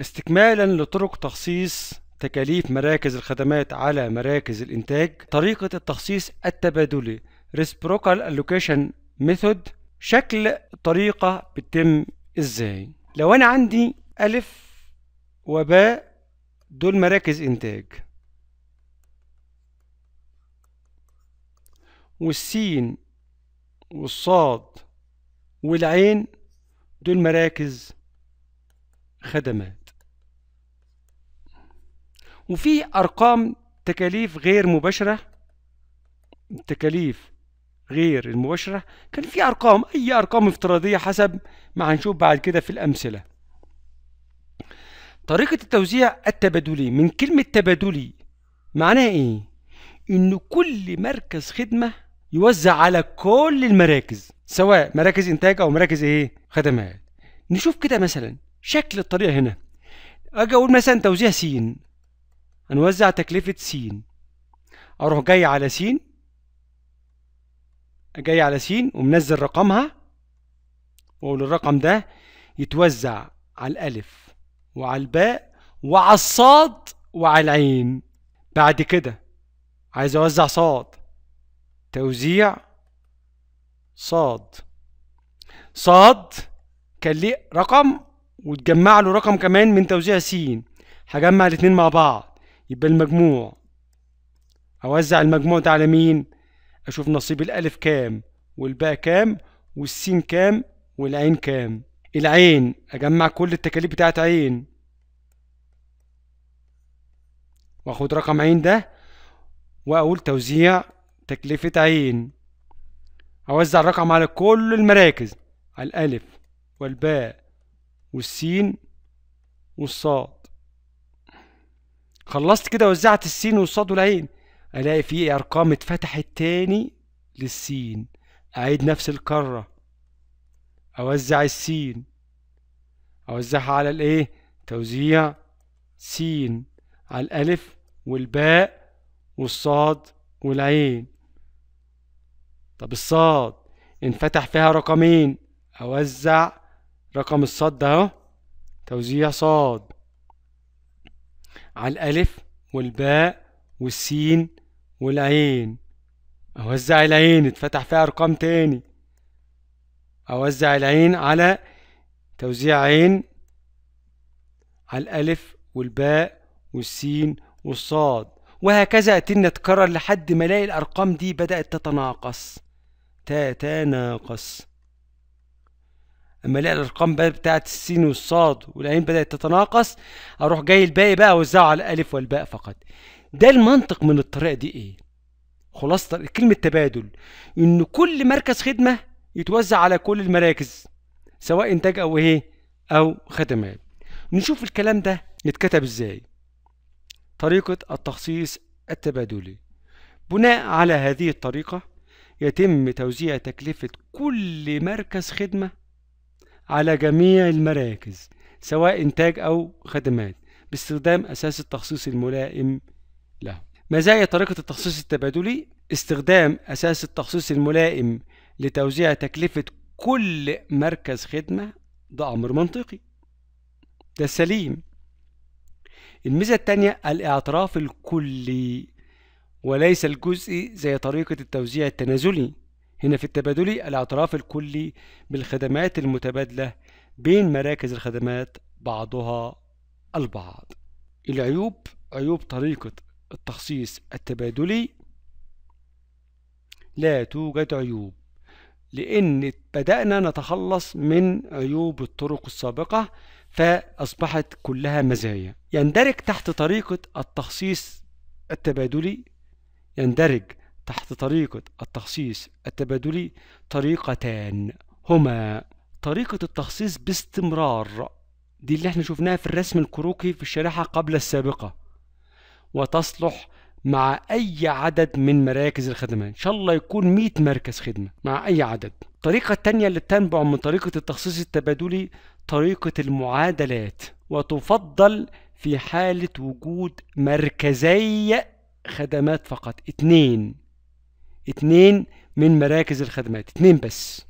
استكمالا لطرق تخصيص تكاليف مراكز الخدمات على مراكز الإنتاج طريقة التخصيص التبادلي Reciprocal Allocation Method شكل طريقة بتتم إزاي لو أنا عندي ألف وباء دول مراكز إنتاج والسين والصاد والعين دول مراكز خدمات وفي ارقام تكاليف غير مباشره التكاليف غير المباشره كان في ارقام اي ارقام افتراضيه حسب ما هنشوف بعد كده في الامثله طريقه التوزيع التبادلي من كلمه تبادلي معناها ايه ان كل مركز خدمه يوزع على كل المراكز سواء مراكز انتاج او مراكز ايه خدمات نشوف كده مثلا شكل الطريقه هنا اجي اقول مثلا توزيع سين هنوزع تكلفة س أروح جاي على س جاي على س ومنزل رقمها وأقول الرقم ده يتوزع على الألف وعلى الباء وعلى الصاد وعلى العين بعد كده عايز أوزع صاد توزيع صاد صاد كان ليه رقم وتجمع له رقم كمان من توزيع س هجمع الاتنين مع بعض يبقى المجموع أوزع المجموع ده على مين أشوف نصيب الألف كام والباء كام والسين كام والعين كام العين أجمع كل التكاليف بتاعت عين وأخد رقم عين ده وأقول توزيع تكلفة عين أوزع الرقم على كل المراكز على الألف والباء والسين والصاد خلصت كده وزعت السين والصاد والعين الاقي في ارقام اتفتحت تاني للسين اعيد نفس الكرة اوزع السين اوزعها على الايه توزيع سين على الالف والباء والصاد والعين طب الصاد انفتح فيها رقمين اوزع رقم الصاد ده اهو توزيع صاد على الألف والباء والسين والعين أوزع العين اتفتح فيها أرقام تاني أوزع العين على توزيع عين على الألف والباء والسين والصاد وهكذا أتن أتكرر لحد ما ألاقي الأرقام دي بدأت تتناقص تتناقص اما الاقي الارقام بقى بتاعت السين والصاد والعين بدات تتناقص اروح جاي الباقي بقى اوزعه على الالف والباء فقط ده المنطق من الطريقه دي ايه خلاصه كلمه تبادل ان كل مركز خدمه يتوزع على كل المراكز سواء انتاج او ايه او خدمات نشوف الكلام ده يتكتب ازاي طريقه التخصيص التبادلي بناء على هذه الطريقه يتم توزيع تكلفه كل مركز خدمه على جميع المراكز سواء إنتاج أو خدمات باستخدام أساس التخصيص الملائم له مزايا طريقة التخصيص التبادلي استخدام أساس التخصيص الملائم لتوزيع تكلفة كل مركز خدمة ده أمر منطقي ده سليم الميزة الثانية الاعتراف الكلي وليس الجزئي زي طريقة التوزيع التنازلي هنا في التبادلي الاعتراف الكلي بالخدمات المتبادلة بين مراكز الخدمات بعضها البعض العيوب عيوب طريقة التخصيص التبادلي لا توجد عيوب لأن بدأنا نتخلص من عيوب الطرق السابقة فأصبحت كلها مزايا يندرج تحت طريقة التخصيص التبادلي يندرج تحت طريقة التخصيص التبادلي طريقتان هما طريقة التخصيص باستمرار دي اللي احنا شفناها في الرسم الكروكي في الشريحة قبل السابقة وتصلح مع أي عدد من مراكز الخدمة إن شاء الله يكون 100 مركز خدمة مع أي عدد الطريقة التانية اللي تنبع من طريقة التخصيص التبادلي طريقة المعادلات وتفضل في حالة وجود مركزي خدمات فقط اتنين اتنين من مراكز الخدمات اتنين بس